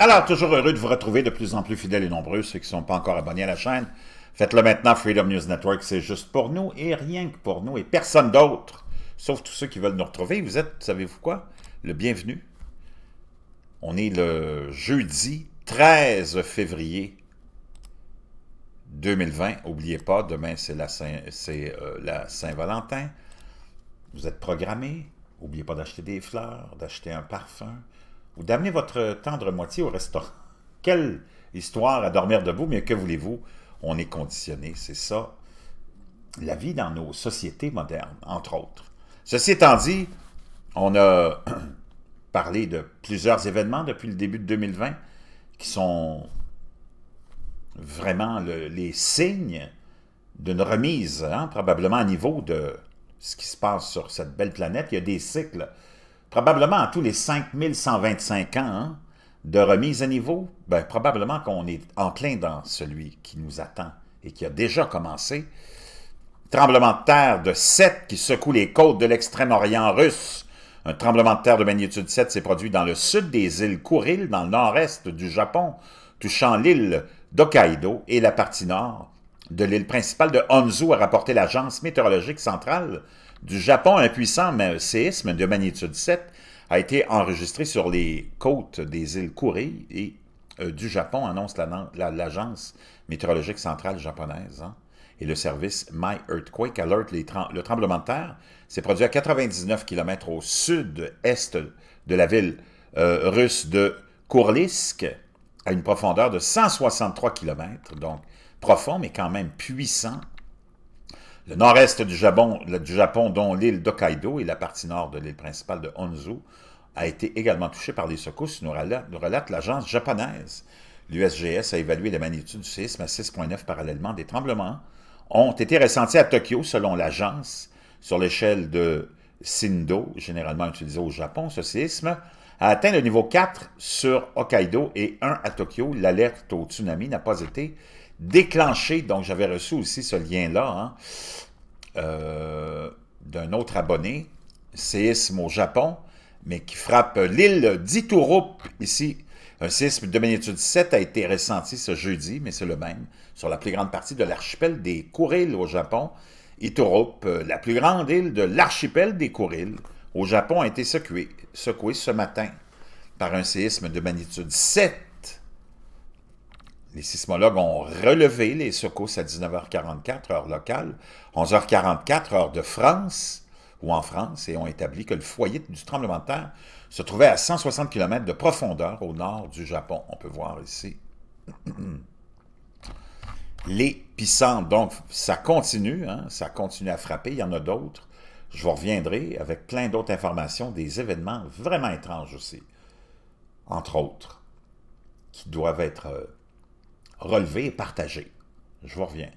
Alors, toujours heureux de vous retrouver de plus en plus fidèles et nombreux, ceux qui ne sont pas encore abonnés à la chaîne. Faites-le maintenant, Freedom News Network, c'est juste pour nous et rien que pour nous et personne d'autre, sauf tous ceux qui veulent nous retrouver. Vous êtes, savez-vous quoi, le bienvenu. On est le jeudi 13 février 2020. N'oubliez pas, demain c'est euh, la Saint-Valentin. vous êtes programmés. N'oubliez pas d'acheter des fleurs, d'acheter un parfum, vous d'amener votre tendre moitié au restaurant. Quelle histoire à dormir debout, mais que voulez-vous? On est conditionné, c'est ça. La vie dans nos sociétés modernes, entre autres. Ceci étant dit, on a parlé de plusieurs événements depuis le début de 2020 qui sont vraiment les signes d'une remise, hein, probablement à niveau de ce qui se passe sur cette belle planète. Il y a des cycles probablement à tous les 5125 ans hein, de remise à niveau, ben, probablement qu'on est en plein dans celui qui nous attend et qui a déjà commencé. Tremblement de terre de 7 qui secoue les côtes de l'extrême-orient russe. Un tremblement de terre de magnitude 7 s'est produit dans le sud des îles Kuril, dans le nord-est du Japon, touchant l'île d'Hokkaido et la partie nord de l'île principale de Honzu, a rapporté l'Agence météorologique centrale du Japon, un puissant séisme de magnitude 7 a été enregistré sur les côtes des îles Kouré. et euh, du Japon, annonce l'agence météorologique centrale japonaise. Hein, et le service My Earthquake alerte les le tremblement de terre s'est produit à 99 km au sud-est de la ville euh, russe de Kourlisk, à une profondeur de 163 km, donc profond mais quand même puissant, le nord-est du Japon, dont l'île d'Hokkaido et la partie nord de l'île principale de Honzu, a été également touché par les secousses, nous relate, nous l'agence japonaise. L'USGS a évalué la magnitude du séisme à 6,9 parallèlement des tremblements ont été ressentis à Tokyo, selon l'agence, sur l'échelle de Sindo, généralement utilisée au Japon. Ce séisme a atteint le niveau 4 sur Hokkaido et 1 à Tokyo. L'alerte au tsunami n'a pas été déclenché, donc j'avais reçu aussi ce lien-là, hein, euh, d'un autre abonné, séisme au Japon, mais qui frappe l'île d'Iturup, ici. Un séisme de magnitude 7 a été ressenti ce jeudi, mais c'est le même, sur la plus grande partie de l'archipel des Kuriles au Japon. Iturup, euh, la plus grande île de l'archipel des Kuriles, au Japon, a été secouée, secouée ce matin par un séisme de magnitude 7 les sismologues ont relevé les secousses à 19h44, heure locale, 11h44, heure de France, ou en France, et ont établi que le foyer du tremblement de terre se trouvait à 160 km de profondeur au nord du Japon. On peut voir ici Les puissants. Donc, ça continue, hein, ça continue à frapper. Il y en a d'autres. Je vous reviendrai avec plein d'autres informations, des événements vraiment étranges aussi, entre autres, qui doivent être euh, relever et partager. Je vous reviens.